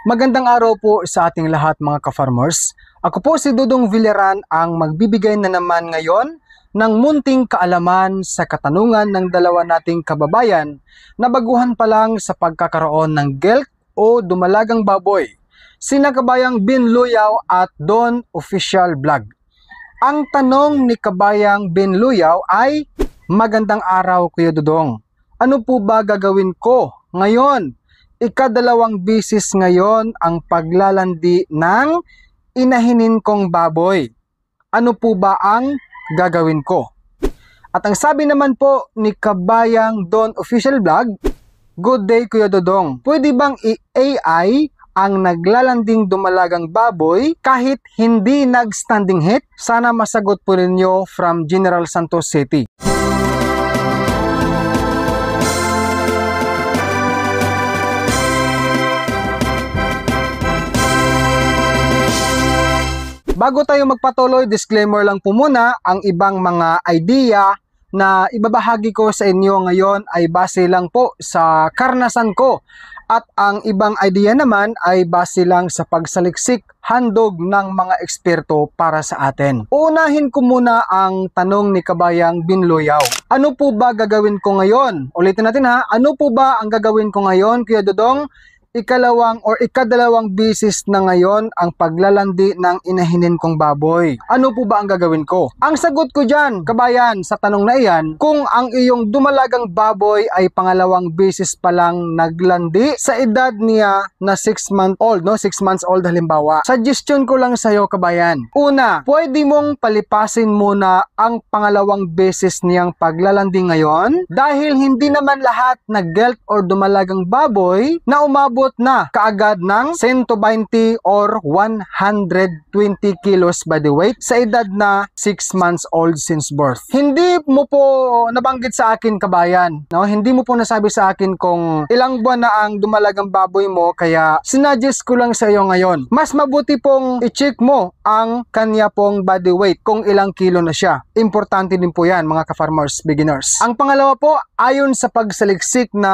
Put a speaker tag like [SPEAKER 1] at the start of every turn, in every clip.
[SPEAKER 1] Magandang araw po sa ating lahat mga ka-farmers. Ako po si Dudong Villaran ang magbibigay na naman ngayon ng munting kaalaman sa katanungan ng dalawa nating kababayan na baguhan pa lang sa pagkakaroon ng gelk o dumalagang baboy. Sina kabayang Bin Luyaw at Don Official Vlog. Ang tanong ni kabayang Bin Luyaw ay, Magandang araw kuya Dudong. Ano po ba gagawin ko ngayon ikadalawang bisis ngayon ang paglalandi ng inahinin kong baboy. Ano po ba ang gagawin ko? At ang sabi naman po ni Kabayang Don Official Vlog, Good day Kuya Dodong, pwede bang i-AI ang naglalanding dumalagang baboy kahit hindi nag-standing hit? Sana masagot po ninyo from General Santos City. Bago tayo magpatuloy, disclaimer lang po muna, ang ibang mga idea na ibabahagi ko sa inyo ngayon ay base lang po sa karnasan ko. At ang ibang idea naman ay base lang sa pagsaliksik, handog ng mga eksperto para sa atin. Unahin ko muna ang tanong ni Kabayang Binloyaw. Ano po ba gagawin ko ngayon? Ulitin natin ha, ano po ba ang gagawin ko ngayon, Kuya Dodong? ikalawang or ikadalawang bisis na ngayon ang paglalandi ng inahinin kong baboy. Ano po ba ang gagawin ko? Ang sagot ko dyan, kabayan, sa tanong na iyan, kung ang iyong dumalagang baboy ay pangalawang bisis pa lang naglandi sa edad niya na 6 month old, no? 6 months old halimbawa. Suggestion ko lang sa'yo, kabayan. Una, pwede mong palipasin muna ang pangalawang bisis niyang paglalandi ngayon dahil hindi naman lahat na gelt or dumalagang baboy na umabot umabot na kaagad ng 120 or 120 kilos body weight sa edad na 6 months old since birth. Hindi mo po nabanggit sa akin kabayan, no? Hindi mo po nasabi sa akin kung ilang buwan na ang dumalagang baboy mo kaya sinadjust ko lang sa iyo ngayon. Mas mabuti pong i-check mo ang kanya pong body weight kung ilang kilo na siya. Importante din po 'yan mga ka-farmers beginners. Ang pangalawa po, ayon sa pagsaliksik na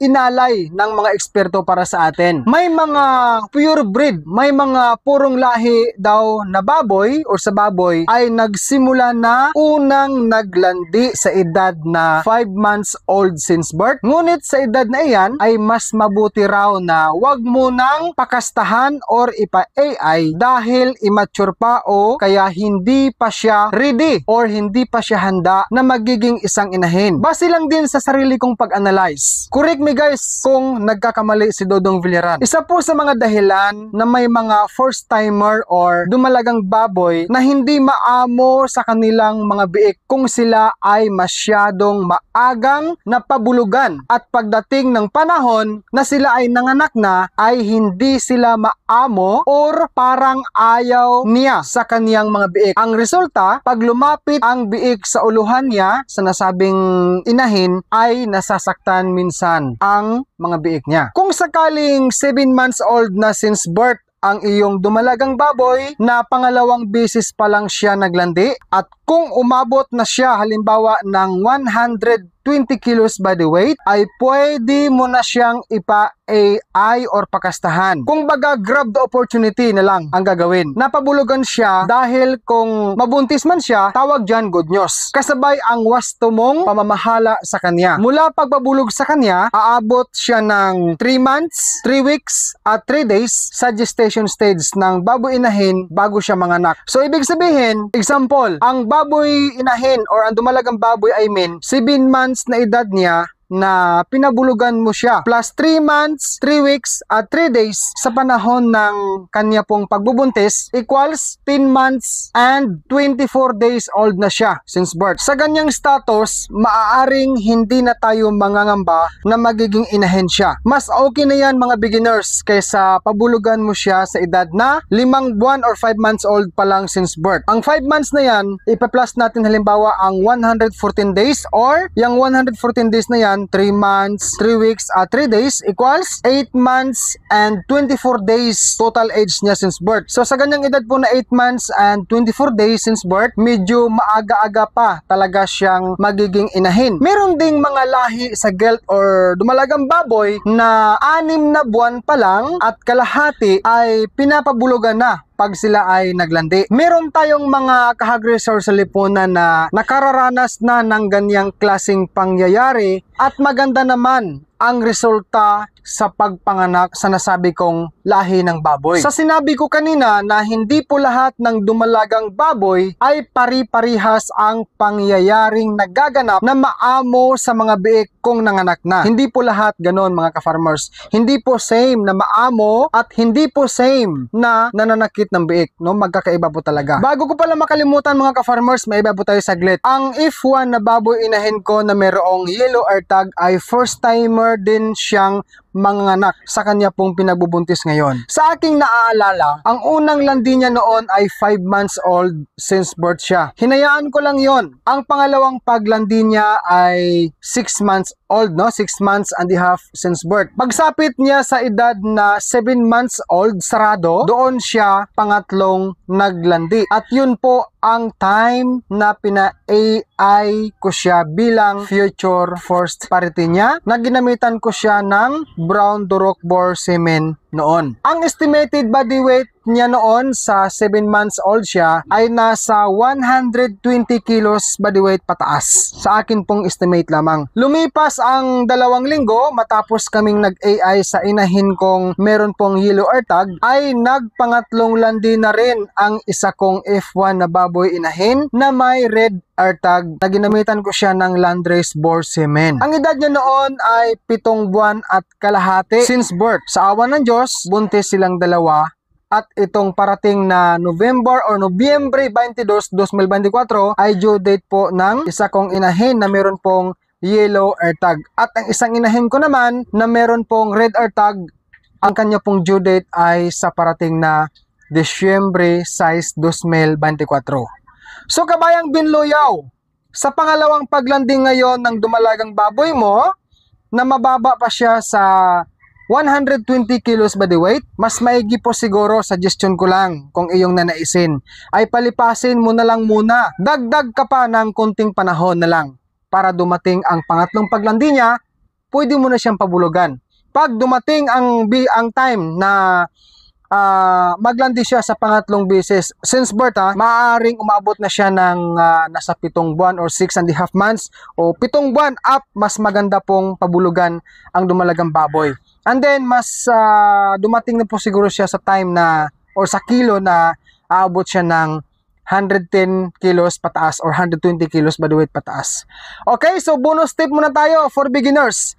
[SPEAKER 1] inalay ng mga eksperto para sa atin. May mga pure breed, may mga purong lahi daw na baboy or sa baboy ay nagsimula na unang naglandi sa edad na 5 months old since birth. Ngunit sa edad na iyan ay mas mabuti raw na wag mo nang pakastahan or ipa-AI dahil immature pa o kaya hindi pa siya ready or hindi pa siya handa na magiging isang inahin. Base lang din sa sarili kong pag-analyze. Correct me guys kung nagkakamali si Dodong Villaran. Isa po sa mga dahilan na may mga first timer or dumalagang baboy na hindi maamo sa kanilang mga biik kung sila ay masyadong maagang napabulugan at pagdating ng panahon na sila ay nanganak na ay hindi sila maamo or parang ayaw niya sa kaniyang mga biik. Ang resulta, pag lumapit ang biik sa uluhan niya sa nasabing inahin ay nasasaktan minsan ang mga biik niya. Kung sakaling 7 months old na since birth ang iyong dumalagang baboy na pangalawang bisis pa lang siya naglandi at kung umabot na siya halimbawa ng 120 kilos body weight, ay pwede mo na siyang ipa-AI or pakastahan. Kung baga, grab the opportunity na lang ang gagawin. Napabulugan siya dahil kung mabuntis man siya, tawag dyan good news. Kasabay ang wasto mong pamamahala sa kanya. Mula pagbabulog sa kanya, aabot siya ng 3 months, 3 weeks, at 3 days sa gestation stage ng baboy inahin bago siya manganak. So, ibig sabihin, example, ang baboy inahin or ang dumalagang baboy I mean, 7 months na edad niya, na pinabulugan mo siya plus 3 months, 3 weeks at 3 days sa panahon ng kanya pong pagbubuntis equals 10 months and 24 days old na siya since birth. Sa ganyang status, maaaring hindi na tayo mangangamba na magiging inahen siya. Mas okay na yan mga beginners kaysa pabulugan mo siya sa edad na 5 buwan or 5 months old pa lang since birth. Ang 5 months na yan, ipa-plus natin halimbawa ang 114 days or yung 114 days na yan 1, 3 months, 3 weeks, at uh, 3 days equals 8 months and 24 days total age niya since birth. So sa ganyang edad po na 8 months and 24 days since birth, medyo maaga-aga pa talaga siyang magiging inahin. Meron ding mga lahi sa gelt or dumalagang baboy na anim na buwan pa lang at kalahati ay pinapabulugan na pag sila ay naglandi. Meron tayong mga kahagresor sa lipunan na nakararanas na ng ganyang klasing pangyayari at maganda naman ang resulta sa pagpanganak sa nasabi kong lahi ng baboy. Sa sinabi ko kanina na hindi po lahat ng dumalagang baboy ay pari-parihas ang pangyayaring nagaganap na maamo sa mga biik kong nanganak na. Hindi po lahat ganon mga ka-farmers. Hindi po same na maamo at hindi po same na nananakit ng biik. No? Magkakaiba po talaga. Bago ko pala makalimutan mga ka-farmers, may iba po tayo saglit. Ang if 1 na baboy inahin ko na merong yellow or tag ay first timer meron din manganak sa kanya pong pinagbubuntis ngayon. Sa aking naaalala, ang unang landi niya noon ay 5 months old since birth siya. Hinayaan ko lang yon. Ang pangalawang paglandi niya ay 6 months old, no? 6 months and a half since birth. Pagsapit niya sa edad na 7 months old, sarado, doon siya pangatlong naglandi. At yun po ang time na pina-AI ko siya bilang future first parity niya na ginamitan ko siya ng brown to rock bore semen noon. Ang estimated body weight niya noon sa 7 months old siya ay nasa 120 kilos body weight pataas. Sa akin pong estimate lamang. Lumipas ang dalawang linggo matapos kaming nag-AI sa inahin kong meron pong yellow tag ay nagpangatlong landi na rin ang isa kong F1 na baboy inahin na may red tag na ginamitan ko siya ng landrace bore semen. Ang edad niya noon ay 7 buwan at kalahati since birth. Sa awan ng Diyos, Diyos, buntis silang dalawa at itong parating na November or Nobyembre 22, 2024 ay due date po ng isa kong inahin na meron pong yellow AirTag. At ang isang inahin ko naman na meron pong red AirTag, ang kanya pong due date ay sa parating na Disyembre size 2024. So kabayang binloyaw, sa pangalawang paglanding ngayon ng dumalagang baboy mo, na mababa pa siya sa 120 kilos body weight, mas maigi po siguro suggestion ko lang kung iyong nanaisin ay palipasin mo na lang muna. Dagdag ka pa ng konting panahon na lang para dumating ang pangatlong paglandi niya, pwede mo na siyang pabulugan. Pag dumating ang ang time na uh, maglandi siya sa pangatlong beses since birth ha, ah, maaaring umabot na siya ng uh, nasa pitong buwan or six and a half months o pitong buwan up mas maganda pong pabulugan ang dumalagang baboy. And then, mas uh, dumating na po siguro siya sa time na, or sa kilo na aabot siya ng 110 kilos pataas or 120 kilos body weight pataas. Okay, so bonus tip muna tayo for beginners.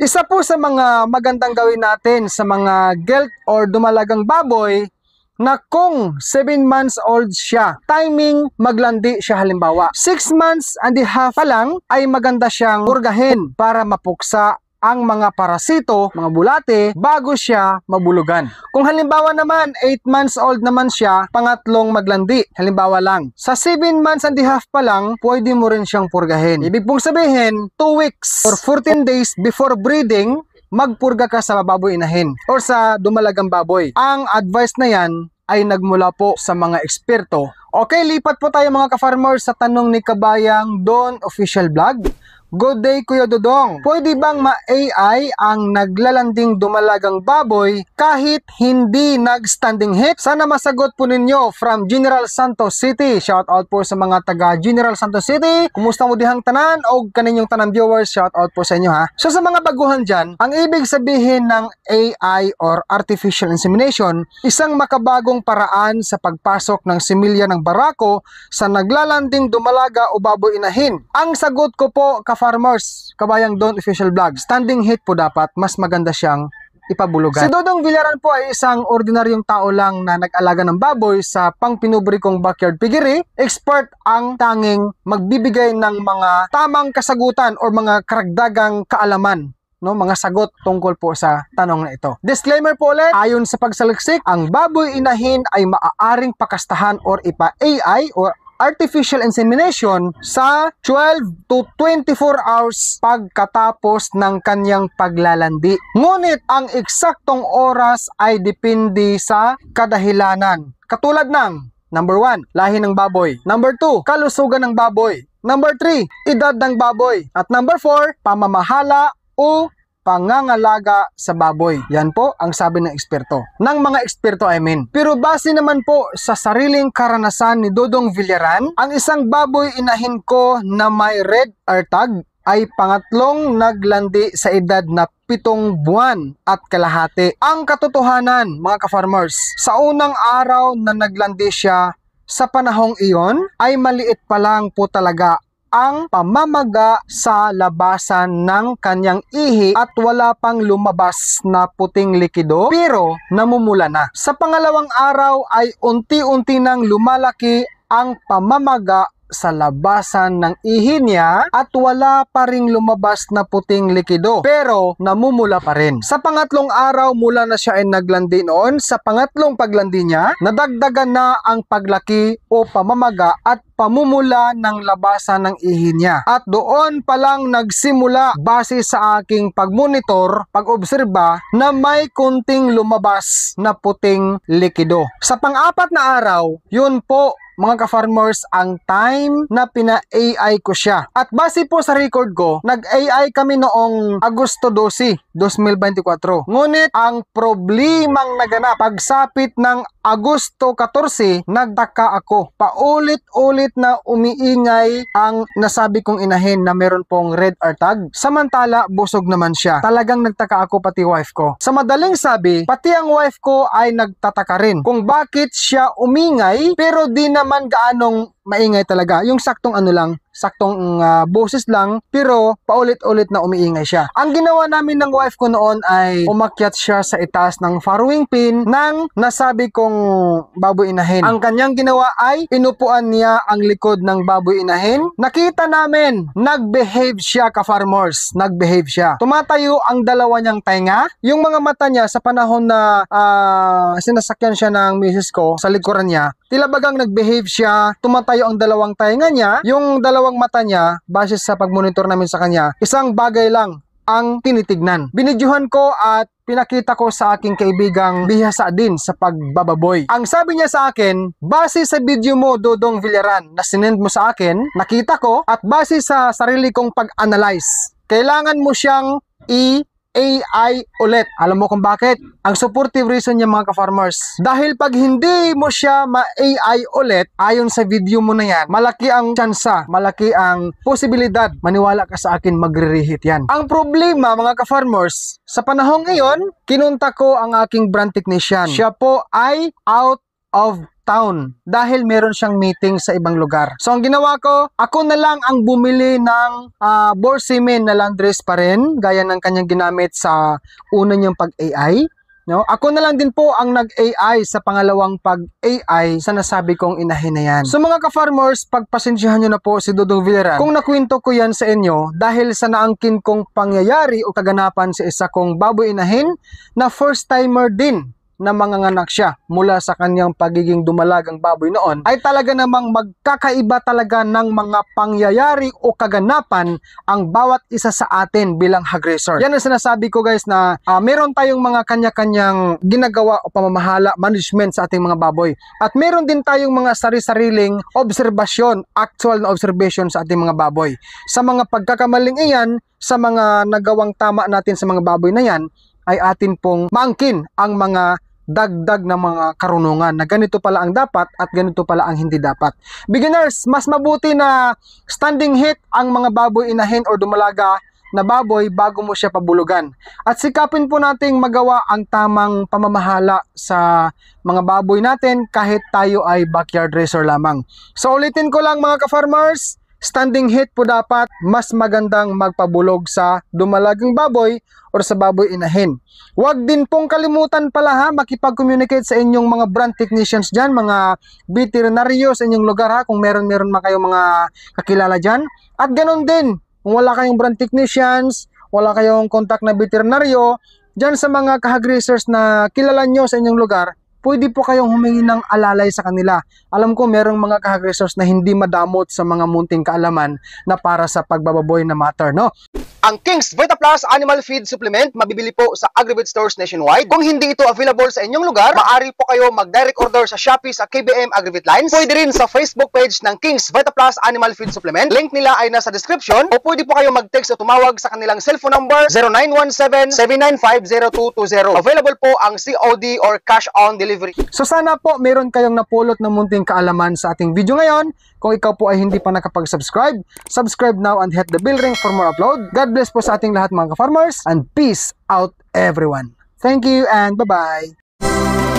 [SPEAKER 1] Isa po sa mga magandang gawin natin sa mga gelt or dumalagang baboy na kung 7 months old siya, timing maglandi siya halimbawa. 6 months and a half pa lang ay maganda siyang purgahin para mapuksa ang mga parasito, mga bulate, bago siya mabulugan. Kung halimbawa naman, 8 months old naman siya, pangatlong maglandi. Halimbawa lang. Sa 7 months and a half pa lang, pwede mo rin siyang purgahin. Ibig pong sabihin, 2 weeks or 14 days before breeding, magpurga ka sa baboy inahin or sa dumalagang baboy. Ang advice na yan ay nagmula po sa mga eksperto. Okay, lipat po tayo mga ka-farmers sa tanong ni Kabayang Don Official Vlog. Good day Kuya Dodong. Pwede bang ma-AI ang naglalanding dumalagang baboy kahit hindi nag-standing hit? Sana masagot po ninyo from General Santos City. Shout out po sa mga taga General Santos City. Kumusta mo dihang tanan o kaninyong tanan viewers? Shout out po sa inyo ha. So sa mga baguhan dyan, ang ibig sabihin ng AI or Artificial Insemination, isang makabagong paraan sa pagpasok ng similya ng barako sa naglalanding dumalaga o baboy inahin. Ang sagot ko po farmers, kabayang Don Official Vlog, standing heat po dapat, mas maganda siyang ipabulugan. Si Dodong Villaran po ay isang ordinaryong tao lang na nag-alaga ng baboy sa pangpinubrikong backyard piggery. Expert ang tanging magbibigay ng mga tamang kasagutan o mga karagdagang kaalaman no mga sagot tungkol po sa tanong na ito. Disclaimer po ulit, ayon sa pagsaliksik, ang baboy inahin ay maaaring pakastahan or ipa-AI or artificial insemination sa 12 to 24 hours pagkatapos ng kanyang paglalandi. Ngunit ang eksaktong oras ay depende sa kadahilanan. Katulad ng Number 1, lahi ng baboy. Number 2, kalusugan ng baboy. Number 3, edad ng baboy. At number 4, pamamahala o pangangalaga sa baboy. Yan po ang sabi ng eksperto. Ng mga eksperto I mean. Pero base naman po sa sariling karanasan ni Dodong Villaran, ang isang baboy inahin ko na may red artag ay pangatlong naglandi sa edad na pitong buwan at kalahati. Ang katotohanan mga ka-farmers, sa unang araw na naglandi siya sa panahong iyon ay maliit pa lang po talaga ang pamamaga sa labasan ng kanyang ihi at wala pang lumabas na puting likido pero namumula na. Sa pangalawang araw ay unti-unti nang lumalaki ang pamamaga sa labasan ng ihi niya at wala pa ring lumabas na puting likido pero namumula pa rin. Sa pangatlong araw mula na siya ay naglandi noon, sa pangatlong paglandi niya, nadagdagan na ang paglaki o pamamaga at pamumula ng labasan ng ihi niya. At doon pa lang nagsimula base sa aking pagmonitor, pagobserba na may kunting lumabas na puting likido. Sa pang-apat na araw, yun po mga ka-farmers ang time na pina-AI ko siya. At base po sa record ko, nag-AI kami noong Agosto 12, 2024. Ngunit ang problemang naganap pagsapit ng Agosto 14, nagtaka ako. Paulit-ulit na umiingay ang nasabi kong inahin na meron pong red artag. Samantala, busog naman siya. Talagang nagtaka ako pati wife ko. Sa madaling sabi, pati ang wife ko ay nagtataka rin kung bakit siya umingay pero di na naman gaanong maingay talaga. Yung saktong ano lang, saktong uh, boses lang pero paulit-ulit na umiingay siya. Ang ginawa namin ng wife ko noon ay umakyat siya sa itaas ng farrowing pin ng nasabi kong baboy inahin. Ang kanyang ginawa ay inupuan niya ang likod ng baboy inahin. Nakita namin nagbehave siya ka farmers, nagbehave siya. Tumatayo ang dalawa niyang tenga, yung mga mata niya sa panahon na uh, sinasakyan siya ng misis ko sa likuran niya, tila bagang nagbehave siya, tumatayo ang dalawang tenga niya, yung dalawa dalawang mata niya, base sa pagmonitor namin sa kanya, isang bagay lang ang tinitignan. Binidyohan ko at pinakita ko sa aking kaibigang bihasa din sa pagbababoy. Ang sabi niya sa akin, base sa video mo Dodong Villaran na sinend mo sa akin, nakita ko at base sa sarili kong pag-analyze, kailangan mo siyang i AI ulit. Alam mo kung bakit? Ang supportive reason niya mga ka-farmers. Dahil pag hindi mo siya ma-AI ulit, ayon sa video mo na yan, malaki ang tsansa, malaki ang posibilidad. Maniwala ka sa akin, magre-reheat yan. Ang problema mga ka-farmers, sa panahong iyon, kinunta ko ang aking brand technician. Siya po ay out of town dahil meron siyang meeting sa ibang lugar. So ang ginawa ko, ako na lang ang bumili ng uh, ah, Borsimen na Landres pa rin gaya ng kanyang ginamit sa una niyang pag-AI. No? Ako na lang din po ang nag-AI sa pangalawang pag-AI sa nasabi kong inahin na yan. So mga ka-farmers, pagpasensyahan nyo na po si Dudong Villeran. Kung nakwento ko yan sa inyo dahil sa naangkin kong pangyayari o kaganapan sa isa kong baboy inahin na first timer din na manganganak siya mula sa kanyang pagiging dumalagang baboy noon ay talaga namang magkakaiba talaga ng mga pangyayari o kaganapan ang bawat isa sa atin bilang hagresor. Yan ang sinasabi ko guys na uh, meron tayong mga kanya-kanyang ginagawa o pamamahala management sa ating mga baboy at meron din tayong mga sari-sariling obserbasyon, actual na observation sa ating mga baboy. Sa mga pagkakamaling iyan, sa mga nagawang tama natin sa mga baboy na yan, ay atin pong mangkin ang mga dagdag na mga karunungan na ganito pala ang dapat at ganito pala ang hindi dapat. Beginners, mas mabuti na standing hit ang mga baboy inahin or dumalaga na baboy bago mo siya pabulugan. At sikapin po nating magawa ang tamang pamamahala sa mga baboy natin kahit tayo ay backyard racer lamang. So ulitin ko lang mga ka-farmers, Standing heat po dapat mas magandang magpabulog sa dumalagang baboy or sa baboy inahin. Huwag din pong kalimutan pala ha, makipag-communicate sa inyong mga brand technicians diyan, mga veterinaryo sa inyong lugar ha, kung meron-meron man kayong mga kakilala diyan. At ganun din, kung wala kayong brand technicians, wala kayong contact na veterinaryo, diyan sa mga kahagreasers na kilala nyo sa inyong lugar, pwede po kayong humingi ng alalay sa kanila. Alam ko merong mga kahag resource na hindi madamot sa mga munting kaalaman na para sa pagbababoy na matter, no? Ang King's Vita Plus Animal Feed Supplement mabibili po sa Agribet stores nationwide. Kung hindi ito available sa inyong lugar, maaari po kayo mag-direct order sa Shopee sa KBM Agribet Lines. Pwede rin sa Facebook page ng King's Vita Plus Animal Feed Supplement. Link nila ay nasa description o pwede po kayo mag-text o tumawag sa kanilang cellphone number 0917-7950220. Available po ang COD or cash on delivery delivery. So sana po meron kayong napulot na munting kaalaman sa ating video ngayon. Kung ikaw po ay hindi pa nakapag-subscribe, subscribe now and hit the bell ring for more upload. God bless po sa ating lahat mga farmers and peace out everyone. Thank you and bye-bye.